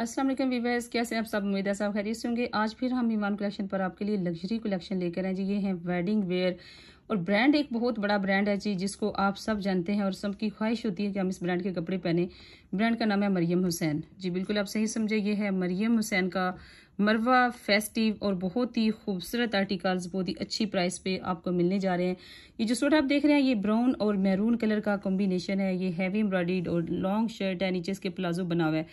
Aslam viewers कैसे हैं आप सब उम्मीद है सब खैरियत से होंगे आज फिर हम ईमान कलेक्शन पर आपके लिए लग्जरी कलेक्शन लेकर आए जी ये हैं वेडिंग वेयर और ब्रांड एक बहुत बड़ा ब्रांड है जी जिसको आप सब जानते हैं और सबकी ख्वाहिश होती है कि हम इस ब्रांड के कपड़े पहने ब्रांड का नाम है मरियम हुसैन जी बिल्कुल आप सही समझे ये है मरियम हुसैन का मरवा फेस्टिव और बहुत ही खूबसूरत आर्टिकल्स बहुत ही अच्छी प्राइस पे आपको मिलने जा रहे हैं ये जो सूट आप देख रहे हैं ये ब्राउन और मैरून कलर का कॉम्बिनेशन है ये हैवी एम्ब्रॉयड और लॉन्ग शर्ट है नीचे इसके प्लाजो बना हुआ है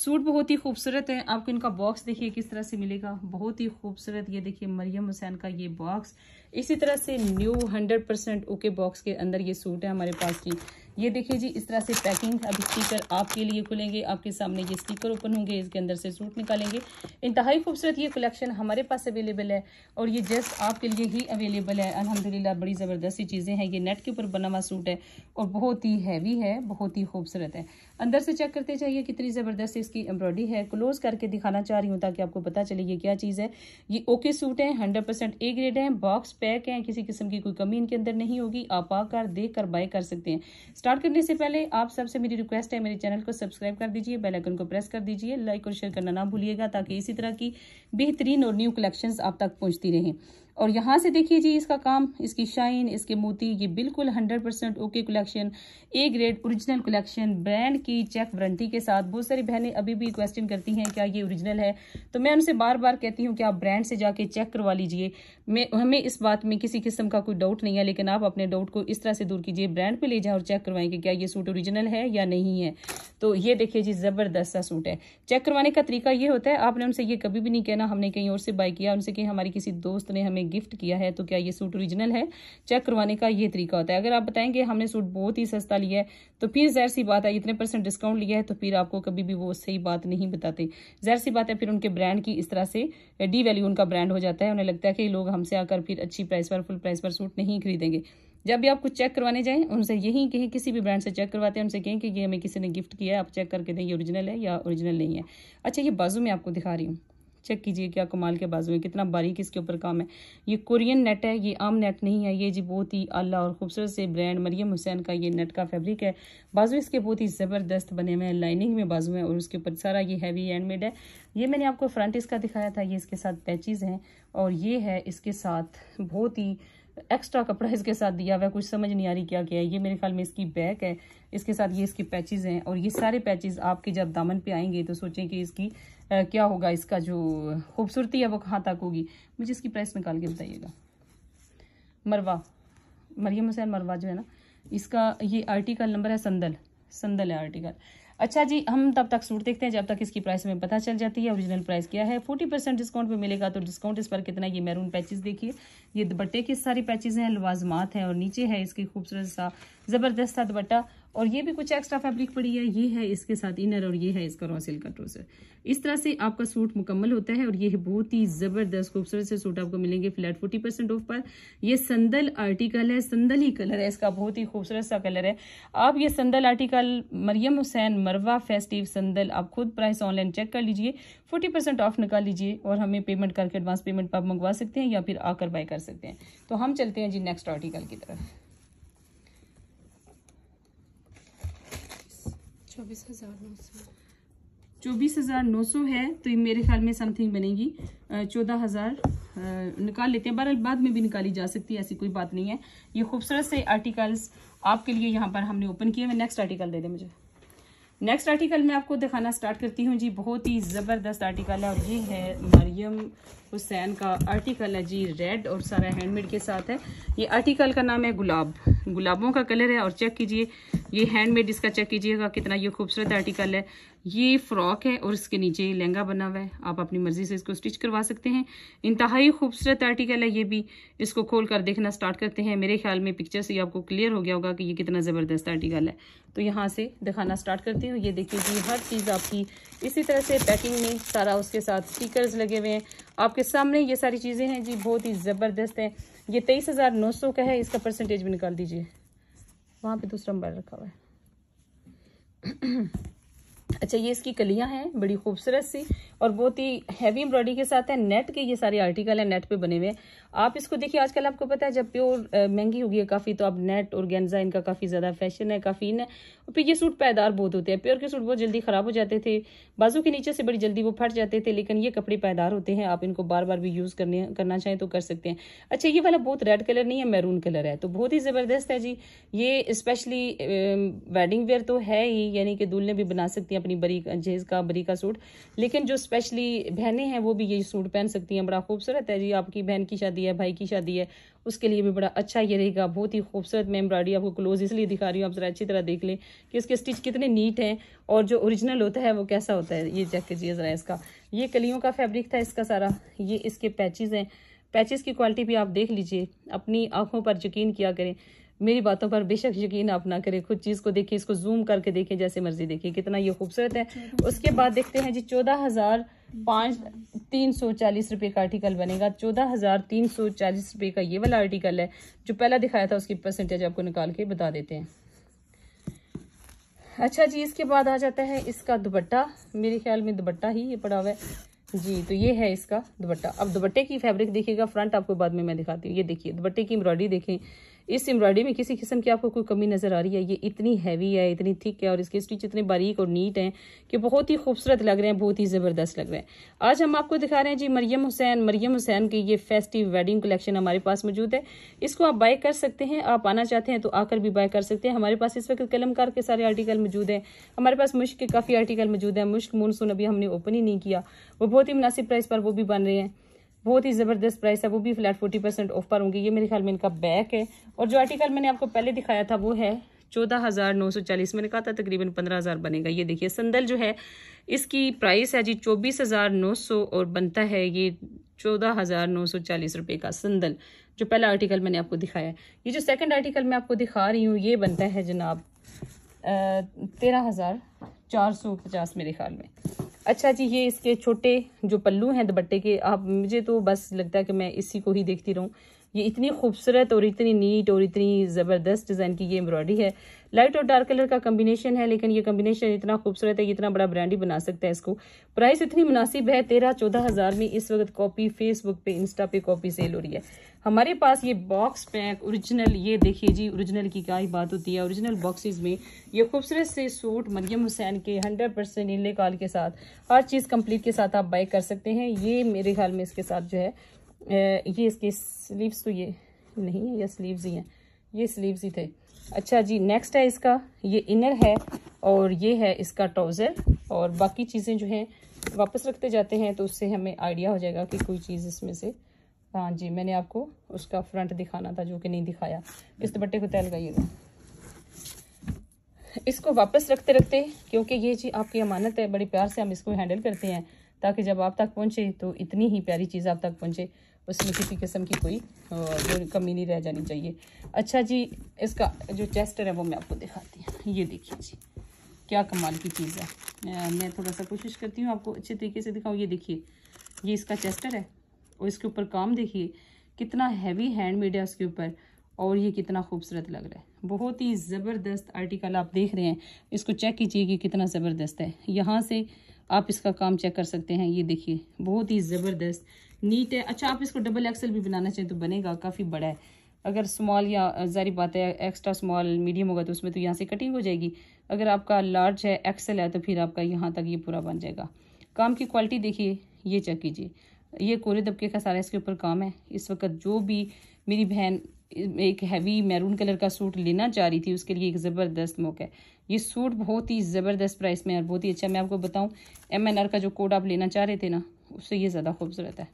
सूट बहुत ही खूबसूरत है आपको इनका बॉक्स देखिए किस तरह से मिलेगा बहुत ही खूबसूरत ये देखिए मरियम हुसैन का ये बॉक्स इसी तरह से new hundred percent okay box के अंदर ये सूट है हमारे पास की ये देखिए जी इस तरह से पैकिंग अब स्टीकर आपके लिए खुलेंगे आपके सामने ये स्टीकर ओपन होंगे इसके अंदर से सूट निकालेंगे इंतहाई खूबसूरत ये कलेक्शन हमारे पास अवेलेबल है और ये जस्ट आपके लिए ही अवेलेबल है अलहमदिल्ला बड़ी ज़बरदस्ती चीज़ें हैं ये नेट के ऊपर बना हुआ सूट है और बहुत ही हैवी है बहुत ही खूबसूरत है अंदर से चेक करते जाइए कितनी ज़बरदस्त इसकी एम्ब्रॉयडरी है क्लोज करके दिखाना चाह रही हूँ ताकि आपको पता चले ये क्या चीज़ है ये ओके सूट है हंड्रेड परसेंट ए ग्रेड है बॉक्स पैक है किसी किस्म की कोई कमी इनके अंदर नहीं होगी आप आकर देख कर बाय कर सकते हैं स्टार्ट करने से पहले आप सबसे मेरी रिक्वेस्ट है मेरे चैनल को सब्सक्राइब कर दीजिए बेल आइकन को प्रेस कर दीजिए लाइक और शेयर करना ना भूलिएगा ताकि इसी तरह की बेहतरीन और न्यू कलेक्शंस आप तक पहुंचती रहें और यहाँ से देखिए जी इसका काम इसकी शाइन इसके मोती ये बिल्कुल hundred percent okay collection A grade original collection brand की चेक वारंटी के साथ बहुत सारी बहनें अभी भी क्वेश्चन करती हैं क्या ये ओरिजिनल है तो मैं उनसे बार बार कहती हूँ कि आप ब्रांड से जाके चेक करवा लीजिए मैं हमें इस बात में किसी किस्म का कोई डाउट नहीं है लेकिन आप अपने डाउट को इस तरह से दूर कीजिए ब्रांड पर ले जाए और चेक करवाएं कि क्या ये सूट ओरिजिनल है या नहीं है तो ये देखिए जी ज़बरदस्त सा सूट है चेक करवाने का तरीका ये होता है आपने उनसे ये कभी भी नहीं कहना हमने कहीं और से बाय किया उनसे कि हमारी किसी दोस्त ने हमें हमें गिफ्ट किया है तो क्या ये सूट ओरिजिनल है चेक करवाने का ये तरीका होता है अगर आप बताएंगे हमने सूट बहुत ही सस्ता लिया है तो फिर जहर सी बात है इतने परसेंट डिस्काउंट लिया है तो फिर आपको कभी भी वो सही बात नहीं बताते जहर सी बात है फिर उनके ब्रांड की इस तरह से डी वैल्यू उनका ब्रांड हो जाता है उन्हें लगता है कि लोग हमसे आकर फिर अच्छी प्राइस पर फुल प्राइस पर सूट नहीं खरीदेंगे जब भी आप कुछ चेक करवाने जाएं उनसे यही कहें किसी भी ब्रांड से चेक करवाते हैं उनसे कहें कि ये हमें किसी ने गिफ्ट किया है आप चेक करके दें ये ओरिजिनल है या ओरिजिनल नहीं है अच्छा ये बाजू में आपको दिखा रही हूँ चेक कीजिए क्या कमाल के बाजू में कितना बारीक इसके ऊपर काम है ये कोरियन नेट है ये आम नेट नहीं है ये जी बहुत ही आला और खूबसूरत से ब्रांड मरियम हुसैन का ये नेट का फैब्रिक है बाजू इसके बहुत ही ज़बरदस्त बने हुए हैं लाइनिंग में बाजू है और उसके ऊपर सारा ये हैवी हैंडमेड है ये मैंने आपको फ्रंट इसका दिखाया था ये इसके साथ पैचेज़ हैं और ये है इसके साथ बहुत ही एक्स्ट्रा कपड़ा इसके साथ दिया हुआ है कुछ समझ नहीं आ रही क्या क्या है ये मेरे ख्याल में इसकी बैक है इसके साथ ये इसके पैचेज़ हैं और ये सारे पैचेज़ आपके जब दामन पे आएंगे तो सोचें कि इसकी क्या होगा इसका जो खूबसूरती है वो कहाँ तक होगी मुझे इसकी प्राइस निकाल के बताइएगा मरवा मरियम हुसैन मरवा जो है ना इसका ये आर्टिकल नंबर है संदल संदल है आर्टिकल अच्छा जी हम तब तक सूट देखते हैं जब तक इसकी प्राइस हमें पता चल जाती है ओरिजिनल प्राइस क्या है फोर्टी परसेंट डिस्काउंट पे मिलेगा तो डिस्काउंट इस पर कितना ये मैरून पैचेस देखिए ये दुपट्टे की सारी पैचेस हैं लवाजमात हैं और नीचे है इसकी खूबसूरत सा ज़बरदस्त सा दुपट्टा और ये भी कुछ एक्स्ट्रा फैब्रिक पड़ी है ये है इसके साथ इनर और ये है इसका रॉ सिल्क का ट्रोजर इस तरह से आपका सूट मुकम्मल होता है और ये बहुत ही ज़बरदस्त खूबसूरत से सूट आपको मिलेंगे फ्लैट फोर्टी परसेंट ऑफ पर ये संदल आर्टिकल है संदल ही कलर है इसका बहुत ही खूबसूरत सा कलर है आप ये संदल आर्टिकल मरियम हुसैन मरवा फेस्टिव संदल आप खुद प्राइस ऑनलाइन चेक कर लीजिए फोर्टी परसेंट ऑफ निकाल लीजिए और हमें पेमेंट करके एडवांस पेमेंट आप मंगवा सकते हैं या फिर आकर बाय कर सकते हैं तो हम चलते हैं जी नेक्स्ट आर्टिकल की तरफ चौबीस हज़ार नौ सौ चौबीस हज़ार नौ सौ है तो ये मेरे ख्याल में समथिंग बनेगी चौदह हज़ार निकाल लेते हैं बहर बाद में भी निकाली जा सकती है ऐसी कोई बात नहीं है ये खूबसूरत से आर्टिकल्स आपके लिए यहाँ पर हमने ओपन किए हैं नेक्स्ट आर्टिकल दे दें मुझे नेक्स्ट आर्टिकल मैं आपको दिखाना स्टार्ट करती हूँ जी बहुत ही ज़बरदस्त आर्टिकल है और ये है मरियम हुसैन का आर्टिकल है जी रेड और सारा हैंडमेड के साथ है ये आर्टिकल का नाम है गुलाब गुलाबों का कलर है और चेक कीजिए ये हैंडमेड इसका चेक कीजिएगा कितना ये खूबसूरत आर्टिकल है ये फ्रॉक है और इसके नीचे लहंगा बना हुआ है आप अपनी मर्जी से इसको स्टिच करवा सकते हैं इंतहाई खूबसूरत आर्टिकल है ये भी इसको खोल कर देखना स्टार्ट करते हैं मेरे ख्याल में पिक्चर से आपको क्लियर हो गया होगा कि ये कितना ज़बरदस्त आर्टिकल है तो यहाँ से दिखाना स्टार्ट करती हूँ ये देखिए कि हर चीज़ आपकी इसी तरह से पैकिंग में सारा उसके साथ स्टीकर लगे हुए हैं आपके सामने ये सारी चीज़ें हैं जी बहुत ही ज़बरदस्त हैं ये तेईस हज़ार नौ सौ का है इसका परसेंटेज भी निकाल दीजिए वहाँ पे दूसरा नंबर रखा हुआ है अच्छा ये इसकी कलियां हैं बड़ी खूबसूरत सी और बहुत ही हैवी एम्ब्रॉयडरी के साथ है नेट के ये सारे आर्टिकल हैं नेट पे बने हुए आप इसको देखिए आजकल आपको पता है जब प्योर महंगी होगी है काफ़ी तो आप नेट और गेंजा इनका काफ़ी ज़्यादा फैशन है काफ़ी इन है और फिर ये सूट पैदार बहुत होते हैं प्योर के सूट बहुत जल्दी ख़राब हो जाते थे बाजू के नीचे से बड़ी जल्दी वो फट जाते थे लेकिन ये कपड़े पैदार होते हैं आप इनको बार बार भी यूज़ करने करना चाहें तो कर सकते हैं अच्छा ये वाला बहुत रेड कलर नहीं है मैरून कलर है तो बहुत ही ज़बरदस्त है जी ये स्पेशली वेडिंग वेयर तो है ही यानी कि दूल्हे भी बना सकती हैं अपनी बरी जहेज का बरी का सूट लेकिन जो स्पेशली बहनें हैं वो भी ये सूट पहन सकती हैं बड़ा खूबसूरत है जी आपकी बहन की शादी है भाई की शादी है उसके लिए भी बड़ा अच्छा ये रहेगा बहुत ही खूबसूरत मैं एम्ब्रॉडरी आपको क्लोज इसलिए दिखा रही हूँ आप ज़रा अच्छी तरह देख लें कि उसके स्टिच कितने नीट हैं और जो ओरिजिनल होता है वो कैसा होता है ये चेक कीजिए ज़रा इसका ये कलियों का फैब्रिक था इसका सारा ये इसके पैचेज़ हैं पैचेज़ की क्वालिटी भी आप देख लीजिए अपनी आँखों पर यकीन किया करें मेरी बातों पर बेशक यकीन आप ना करें खुद चीज़ को देखिए इसको जूम करके देखिए जैसे मर्जी देखिए कितना ये खूबसूरत है उसके बाद देखते हैं जी चौदह हज़ार पाँच तीन सौ चालीस रुपये का आर्टिकल बनेगा चौदह हज़ार तीन सौ चालीस रुपये का ये वाला आर्टिकल है जो पहला दिखाया था उसकी परसेंटेज आपको निकाल के बता देते हैं अच्छा जी इसके बाद आ जाता है इसका दुपट्टा मेरे ख्याल में दुपट्टा ही ये पड़ा हुआ है जी तो ये है इसका दुपट्टा अब दुपट्टे की फैब्रिक देखिएगा फ्रंट आपको बाद में मैं दिखाती हूँ ये देखिए दुपट्टे की एम्ब्रॉयडरी देखें इस एम्ब्रॉयडरी में किसी किस्म की आपको कोई कमी नज़र आ रही है ये इतनी हैवी है इतनी थिक है और इसके स्टिच इतने बारीक और नीट हैं कि बहुत ही खूबसूरत लग रहे हैं बहुत ही ज़बरदस्त लग रहे हैं आज हम आपको दिखा रहे हैं जी मरियम हुसैन मरियम हुसैन की ये फेस्टिव वेडिंग कलेक्शन हमारे पास मौजूद है इसको आप बाय कर सकते हैं आप आना चाहते हैं तो आकर भी बाय कर सकते हैं हमारे पास इस वक्त कलमकार के सारे आर्टिकल मौजूद हैं हमारे पास मुश्क के काफ़ी आर्टिकल मौजूद हैं मुश्क मोनसून अभी हमने ओपन ही नहीं किया वो बहुत ही मुनासिब प्राइस पर वो भी बन रहे हैं बहुत ही ज़बरदस्त प्राइस है वो भी फ्लैट फोर्टी परसेंट ऑफ पर होंगे ये मेरे ख्याल में इनका बैक है और जो आर्टिकल मैंने आपको पहले दिखाया था वो है चौदह हज़ार नौ सौ चालीस मैंने कहा था तकरीबन पंद्रह हज़ार बनेगा ये देखिए संदल जो है इसकी प्राइस है जी चौबीस हज़ार नौ सौ और बनता है ये चौदह हज़ार नौ सौ चालीस रुपये का संदल जो पहला आर्टिकल मैंने आपको दिखाया है ये जो सेकंड आर्टिकल मैं आपको दिखा रही हूँ ये बनता है जनाब तेरह हज़ार चार सौ पचास मेरे ख्याल में अच्छा जी ये इसके छोटे जो पल्लू हैं दुपट्टे के आप मुझे तो बस लगता है कि मैं इसी को ही देखती रहूं ये इतनी खूबसूरत और इतनी नीट और इतनी ज़बरदस्त डिज़ाइन की ये एम्ब्रॉयडरी है लाइट और डार्क कलर का कम्बिनेशन है लेकिन ये कम्बिनेशन इतना खूबसूरत है इतना बड़ा ब्रांड ही बना सकता है इसको प्राइस इतनी मुनासिब है तेरह चौदह हज़ार में इस वक्त कॉपी फेसबुक पे इंस्टा पे कॉपी सेल हो रही है हमारे पास ये बॉक्स पैक ओरिजिनल ये देखिए जी ओरिजिनल की क्या ही बात होती है ओरिजिनल बॉक्सेस में ये खूबसूरत से सूट मरियम हुसैन के हंड्रेड परसेंट नीले काल के साथ हर चीज़ कंप्लीट के साथ आप बाय कर सकते हैं ये मेरे ख्याल में इसके साथ जो है ये इसके स्लीव्स तो ये नहीं है या स्लीव्स ही हैं ये स्लीव्स ही थे अच्छा जी नेक्स्ट है इसका ये इनर है और ये है इसका ट्राउज़र और बाकी चीज़ें जो हैं वापस रखते जाते हैं तो उससे हमें आइडिया हो जाएगा कि कोई चीज़ इसमें से हाँ जी मैंने आपको उसका फ्रंट दिखाना था जो कि नहीं दिखाया इस दुपट्टे को तय लगाइएगा इसको वापस रखते रखते क्योंकि ये चीज़ आपकी अमानत है बड़े प्यार से हम इसको हैंडल करते हैं ताकि जब आप तक पहुँचे तो इतनी ही प्यारी चीज़ आप तक पहुँचे उसमें किसी किस्म की कोई जो कमी नहीं रह जानी चाहिए अच्छा जी इसका जो चेस्टर है वो मैं आपको दिखाती हूँ ये देखिए जी क्या कमाल की चीज़ है मैं थोड़ा सा कोशिश करती हूँ आपको अच्छे तरीके से दिखाऊँ ये देखिए ये इसका चेस्टर है और इसके ऊपर काम देखिए कितना हैवी हैंडमेड है उसके ऊपर और ये कितना खूबसूरत लग रहा है बहुत ही ज़बरदस्त आर्टिकल आप देख रहे हैं इसको चेक कीजिए कि कितना ज़बरदस्त है यहाँ से आप इसका काम चेक कर सकते हैं ये देखिए बहुत ही ज़बरदस्त नीट है अच्छा आप इसको डबल एक्सल भी बनाना चाहें तो बनेगा काफ़ी बड़ा है अगर स्मॉल या ज़ारी बात है एक्स्ट्रा स्मॉल मीडियम होगा तो उसमें तो यहाँ से कटिंग हो जाएगी अगर आपका लार्ज है एक्सेल है तो फिर आपका यहाँ तक ये पूरा बन जाएगा काम की क्वालिटी देखिए ये चेक कीजिए ये कोरे दबके का सारा इसके ऊपर काम है इस वक्त जो भी मेरी बहन एक हैवी मैरून कलर का सूट लेना चाह रही थी उसके लिए एक ज़बरदस्त मौका है ये सूट बहुत ही ज़बरदस्त प्राइस में और बहुत ही अच्छा मैं आपको बताऊँ एम एन आर का जो कोड आप लेना चाह रहे थे ना उससे ये ज़्यादा खूबसूरत है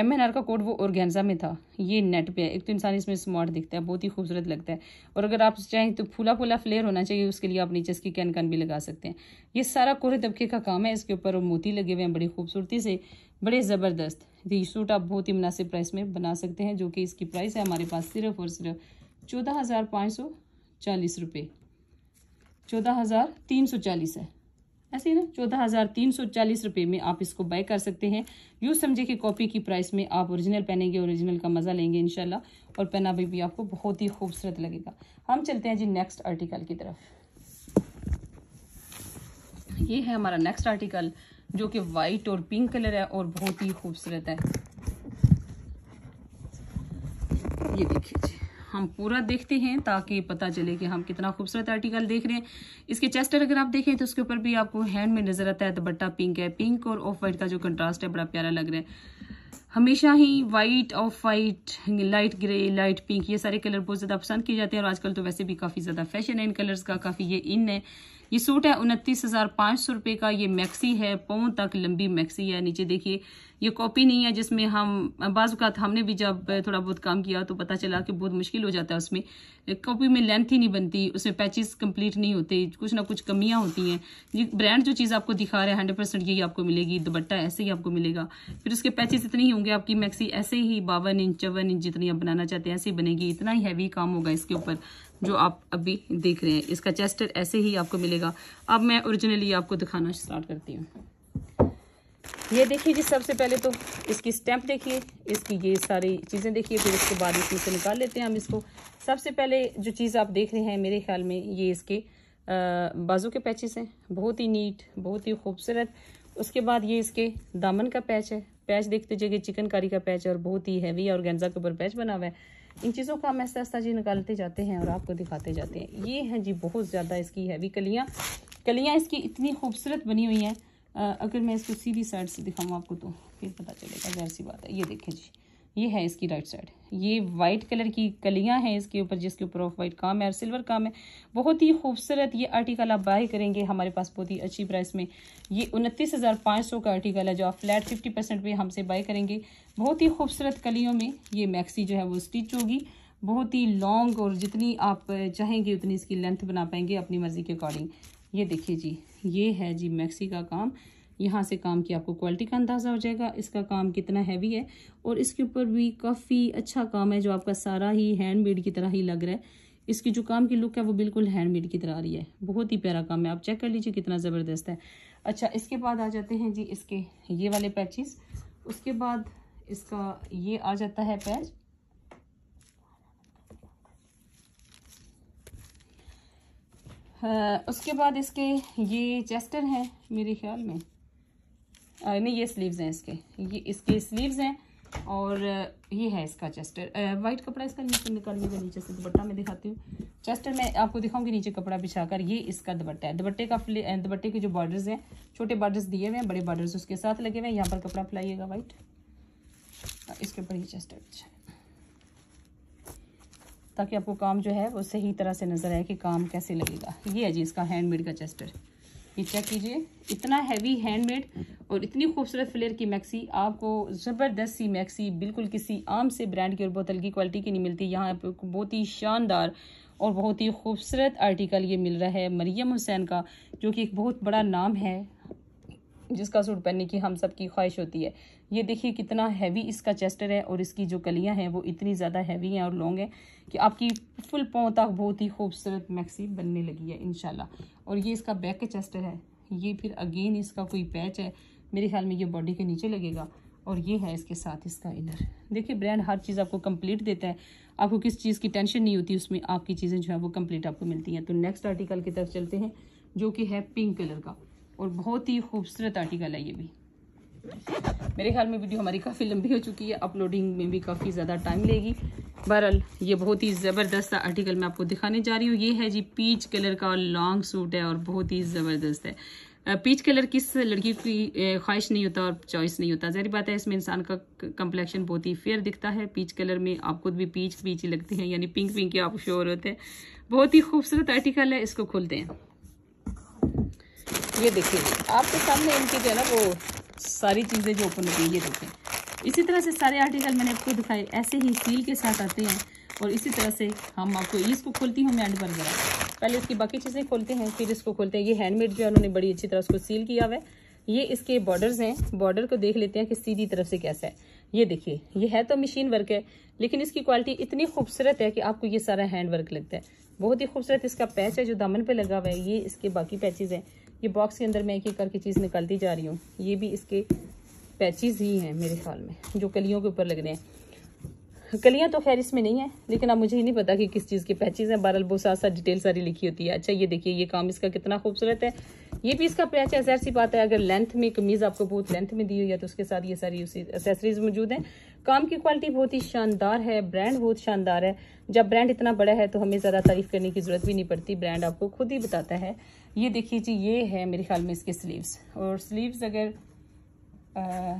एम एन आर का कोड वो औरगेंजा में था ये नेट पे है एक तो इंसान इसमें स्मार्ट दिखता है बहुत ही खूबसूरत लगता है और अगर आप चाहें तो फूला फूला फ्लेयर होना चाहिए उसके लिए आप नीचे इसकी कैन कैन भी लगा सकते हैं ये सारा कोरे तबके का काम है इसके ऊपर और मोती लगे हुए हैं बड़ी खूबसूरती से बड़े ज़बरदस्त तो ये सूट आप बहुत ही मुनासिब प्राइस में बना सकते हैं जो कि इसकी प्राइस है हमारे पास सिर्फ और सिर्फ चौदह हज़ार पाँच सौ चालीस रुपये चौदह हज़ार तीन सौ चालीस है ऐसे ना चौदह हज़ार तीन सौ चालीस रुपये में आप इसको बाय कर सकते हैं यूँ समझे कि कॉपी की प्राइस में आप ओरिजिनल पहनेंगे ओरिजिनल का मज़ा लेंगे इनशाला और पहना भी, भी आपको बहुत ही खूबसूरत लगेगा हम चलते हैं जी नेक्स्ट आर्टिकल की तरफ ये है हमारा नेक्स्ट आर्टिकल जो कि वाइट और पिंक कलर है और बहुत ही खूबसूरत है ये देखिए जी हम पूरा देखते हैं ताकि पता चले कि हम कितना खूबसूरत आर्टिकल देख रहे हैं इसके चेस्टर अगर आप देखें तो उसके ऊपर भी आपको हैंड में नजर आता है बट्टा पिंक है पिंक और ऑफ वाइट का जो कंट्रास्ट है बड़ा प्यारा लग रहा है हमेशा ही white off white light grey light pink ये सारे कलर बहुत ज़्यादा पसंद किए जाते हैं और आजकल तो वैसे भी काफ़ी ज़्यादा फैशन है इन कलर्स का काफ़ी ये इन है ये सूट है उनतीस हज़ार पाँच सौ रुपए का ये मैक्सी है पों तक लंबी मैक्सी है नीचे देखिए ये कॉपी नहीं है जिसमें हम बाज़ात हमने भी जब थोड़ा बहुत काम किया तो पता चला कि बहुत मुश्किल हो जाता है उसमें कॉपी में लेंथ ही नहीं बनती उसमें पैचेस कंप्लीट नहीं होते कुछ ना कुछ कमियां होती हैं ये ब्रांड जो चीज़ आपको दिखा रहा है हंड्रेड परसेंट यही आपको मिलेगी दुपट्टा ऐसे ही आपको मिलेगा फिर उसके पैचेस इतने ही होंगे आपकी मैक्सी ऐसे ही बावन इंच चौवन इंच जितनी आप बनाना चाहते हैं ऐसे ही बनेगी इतना ही हैवी काम होगा इसके ऊपर जो आप अभी देख रहे हैं इसका चेस्टर ऐसे ही आपको मिलेगा अब मैं ओरिजिनली आपको दिखाना स्टार्ट करती हूँ ये देखिए जी सबसे पहले तो इसकी स्टैंप देखिए इसकी ये सारी चीज़ें देखिए फिर उसके बाद इसमें से निकाल लेते हैं हम इसको सबसे पहले जो चीज़ आप देख रहे हैं मेरे ख्याल में ये इसके बाजू के पैचेस हैं बहुत ही नीट बहुत ही खूबसूरत उसके बाद ये इसके दामन का पैच है पैच देखते जगह चिकनकारी का पैच है और बहुत ही हैवी और गेंजा के ऊपर पैच बना हुआ है इन चीज़ों को हम ऐसा ऐसा जी निकालते जाते हैं और आपको दिखाते जाते हैं ये हैं जी बहुत ज़्यादा इसकी हैवी कलियाँ कलियाँ इसकी इतनी खूबसूरत बनी हुई हैं अगर मैं इसको सीधी साइड से दिखाऊँ आपको तो फिर पता चलेगा जहर सी बात है ये देखें जी ये है इसकी राइट साइड ये वाइट कलर की कलियां हैं इसके ऊपर जिसके ऊपर ऑफ वाइट काम है और सिल्वर काम है बहुत ही खूबसूरत ये आर्टिकल आप बाय करेंगे हमारे पास बहुत ही अच्छी प्राइस में ये उनतीस हज़ार पाँच सौ का आर्टिकल है जो आप फ्लैट फिफ्टी परसेंट पर हमसे बाय करेंगे बहुत ही खूबसूरत कलियों में ये मैक्सी जो है वो स्टिच होगी बहुत ही लॉन्ग और जितनी आप चाहेंगे उतनी इसकी लेंथ बना पाएंगे अपनी मर्ज़ी के अकॉर्डिंग ये देखिए जी ये है जी मैक्सी का काम यहाँ से काम की आपको क्वालिटी का अंदाज़ा हो जाएगा इसका काम कितना हैवी है और इसके ऊपर भी काफ़ी अच्छा काम है जो आपका सारा ही हैंडमेड की तरह ही लग रहा है इसकी जो काम की लुक है वो बिल्कुल हैंडमेड की तरह आ रही है बहुत ही प्यारा काम है आप चेक कर लीजिए कितना ज़बरदस्त है अच्छा इसके बाद आ जाते हैं जी इसके ये वाले पैचेस उसके बाद इसका ये आ जाता है पैच हाँ, उसके बाद इसके ये चेस्टर हैं मेरे ख्याल में नहीं ये स्लीव्स हैं इसके ये इसके स्लीव्स हैं और ये है इसका चेस्टर वाइट कपड़ा इसका नीचे निकाल लीजिए नीचे से दुपट्टा मैं दिखाती हूँ चेस्टर मैं आपको दिखाऊंगी नीचे कपड़ा बिछाकर ये इसका दुपट्टा है दुपट्टे का दुपट्टे के जो बॉर्डर्स हैं छोटे बॉर्डर्स दिए हुए हैं बड़े बॉर्डर्स उसके साथ लगे हुए हैं यहाँ पर कपड़ा फैलाइएगा वाइट इसके ऊपर ये चेस्टर अच्छा ताकि आपको काम जो है वो सही तरह से नज़र आए कि काम कैसे लगेगा ये है जी इसका हैंडमेड का चेस्टर ये चेक कीजिए इतना हैवी हैंडमेड और इतनी खूबसूरत फ्लेयर की मैक्सी आपको ज़बरदस्त सी मैक्सी बिल्कुल किसी आम से ब्रांड की और बहुत हल्की क्वालिटी की नहीं मिलती यहाँ पर बहुत ही शानदार और बहुत ही खूबसूरत आर्टिकल ये मिल रहा है मरियम हुसैन का जो कि एक बहुत बड़ा नाम है जिसका सूट पहनने की हम सब की ख्वाहिश होती है ये देखिए कितना हैवी इसका चेस्टर है और इसकी जो कलियां हैं वो इतनी ज़्यादा हैवी हैं और लॉन्ग हैं कि आपकी फुल पाँव तक बहुत ही खूबसूरत मैक्सी बनने लगी है इन और ये इसका बैक का चेस्टर है ये फिर अगेन इसका कोई पैच है मेरे ख्याल में ये बॉडी के नीचे लगेगा और ये है इसके साथ इसका इनर देखिए ब्रांड हर चीज़ आपको कंप्लीट देता है आपको किस चीज़ की टेंशन नहीं होती उसमें आपकी चीज़ें जो है वो कंप्लीट आपको मिलती हैं तो नेक्स्ट आर्टिकल की तरफ चलते हैं जो कि है पिंक कलर का और बहुत ही खूबसूरत आर्टिकल है ये भी मेरे ख्याल में वीडियो हमारी काफ़ी लंबी हो चुकी है अपलोडिंग में भी काफ़ी ज़्यादा टाइम लेगी बहरहाल ये बहुत ही ज़बरदस्त आर्टिकल मैं आपको दिखाने जा रही हूँ ये है जी पीच कलर का लॉन्ग सूट है और बहुत ही ज़बरदस्त है पीच कलर किस लड़की की ख्वाहिश नहीं होता और चॉइस नहीं होता जहरी बात है इसमें इंसान का कम्प्लेक्शन बहुत ही फेयर दिखता है पीच कलर में आप खुद भी पीच पीच लगते हैं यानी पिंक पिंक के आपको शोर होते हैं बहुत ही खूबसूरत आर्टिकल है इसको खोलते हैं ये देखिए आपके सामने इनकी जो है ना वो सारी चीज़ें जो ओपन होती हैं ये देखें इसी तरह से सारे आर्टिकल मैंने आपको दिखाए ऐसे ही सील के साथ आते हैं और इसी तरह से हम आपको इसको खोलती हूँ मैं एंड पर ज़रा पहले इसकी बाकी चीज़ें खोलते हैं फिर इसको खोलते हैं ये हैंडमेड जो है उन्होंने बड़ी अच्छी तरह उसको सील किया हुआ है ये इसके बॉर्डर्स हैं बॉर्डर को देख लेते हैं कि सीधी तरफ से कैसा है ये देखिए ये है तो मशीन वर्क है लेकिन इसकी क्वालिटी इतनी खूबसूरत है कि आपको ये सारा हैंड वर्क लगता है बहुत ही खूबसूरत इसका पैच है जो दामन पर लगा हुआ है ये इसके बाकी पैचेज हैं ये बॉक्स के अंदर मैं एक एक करके चीज़ निकालती जा रही हूँ ये भी इसके पैचेज़ ही हैं मेरे ख्याल में जो कलियों के ऊपर लग रहे हैं कलियाँ तो खैर इसमें नहीं है लेकिन अब मुझे ही नहीं पता कि किस चीज़ के पैचेज़ हैं बहरहाल बहुत साथ डिटेल सारी लिखी होती है अच्छा ये देखिए ये काम इसका कितना खूबसूरत है ये पीस का प्राइस ऐसा सी बात है अगर लेंथ में कमीज आपको बहुत लेंथ में दी हुई है तो उसके साथ ये सारी एसेसरीज मौजूद हैं काम की क्वालिटी बहुत ही शानदार है ब्रांड बहुत शानदार है जब ब्रांड इतना बड़ा है तो हमें ज़्यादा तारीफ करने की ज़रूरत भी नहीं पड़ती ब्रांड आपको खुद ही बताता है ये देखिए जी ये है मेरे ख्याल में इसके स्लीव्स और स्लीव्स अगर आ,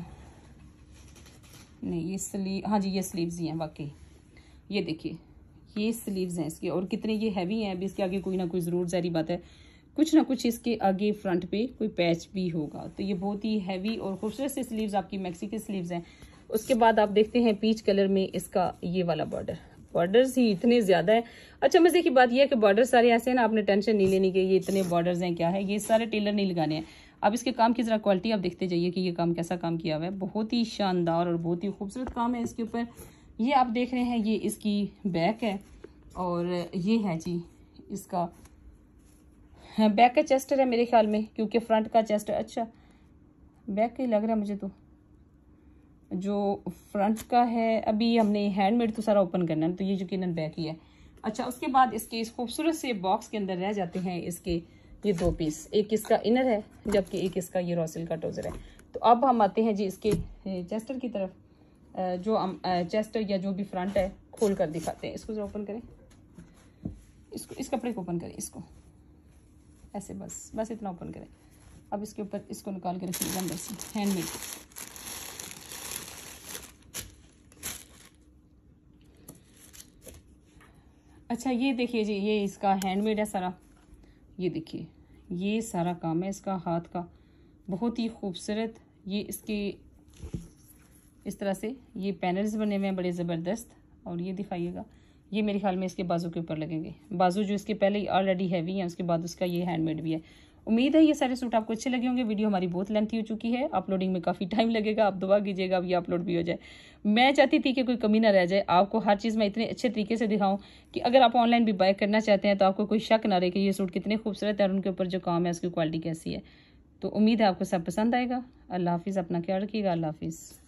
नहीं ये स्लीव हाँ जी ये स्लीव्स ही हैं वाकई ये देखिए ये स्लीव्स हैं इसके और कितने ये हैवी हैं अभी इसके आगे कोई ना कोई ज़रूर जारी बात है कुछ ना कुछ इसके आगे फ्रंट पे कोई पैच भी होगा तो ये बहुत ही हैवी और खूबसूरत से स्लीव्स आपकी मैक्सी के स्लीव्स हैं उसके बाद आप देखते हैं पीच कलर में इसका ये वाला बॉर्डर बॉर्डर्स ही इतने ज़्यादा है अच्छा मज़े की बात यह है कि बॉर्डर सारे ऐसे हैं ना आपने टेंशन नहीं लेनी कि ये इतने बॉर्डर्स हैं क्या है ये सारे टेलर नहीं लगाने हैं अब इसके काम की ज़रा क्वालिटी आप देखते जाइए कि ये काम कैसा काम किया हुआ है बहुत ही शानदार और बहुत ही खूबसूरत काम है इसके ऊपर ये आप देख रहे हैं ये इसकी बैक है और ये है जी इसका बैक हाँ, का चेस्टर है मेरे ख्याल में क्योंकि फ्रंट का चेस्टर अच्छा बैक का ही लग रहा है मुझे तो जो फ्रंट का है अभी हमने हैंडमेड तो सारा ओपन करना है तो ये यकीन बैक ही है अच्छा उसके बाद इसके इस खूबसूरत से बॉक्स के अंदर रह जाते हैं इसके ये दो पीस एक इसका इनर है जबकि एक इसका ये रॉसिल का टोज़र है तो अब हम आते हैं जी इसके चेस्टर की तरफ जो हम चेस्टर या जो भी फ्रंट है खोल कर दिखाते हैं इसको जो ओपन करें इसको इस कपड़े को ओपन करें इसको ऐसे बस बस इतना ओपन करें अब इसके ऊपर इसको निकाल के रखिएगा अंदर से हैंडमेड अच्छा ये देखिए जी ये इसका हैंडमेड है सारा ये देखिए ये सारा काम है इसका हाथ का बहुत ही खूबसूरत ये इसके इस तरह से ये पैनल्स बने हुए हैं बड़े ज़बरदस्त और ये दिखाइएगा ये मेरे ख्याल में इसके बाजू के ऊपर लगेंगे बाजू जो इसके पहले ऑलरेडी हैवी है उसके बाद उसका ये हैंडमेड भी है उम्मीद है ये सारे सूट आपको अच्छे लगे होंगे वीडियो हमारी बहुत लेंथी हो चुकी है अपलोडिंग में काफ़ी टाइम लगेगा आप दुआ कीजिएगा अब ये अपलोड भी हो जाए मैं चाहती थी कि कोई कमी ना रह जाए आपको हर चीज़ मैं इतने अच्छे तरीके से दिखाऊं कि अगर आप ऑनलाइन भी बाय करना चाहते हैं तो आपको कोई शक ना रहे कि ये सूट कितने खूबसूरत है और उनके ऊपर जो काम है उसकी क्वालिटी कैसी है तो उम्मीद है आपको सब पसंद आएगा अल्लाह हाफिज़ अपना ख्याल रखिएगा अल्लाह हाफिज़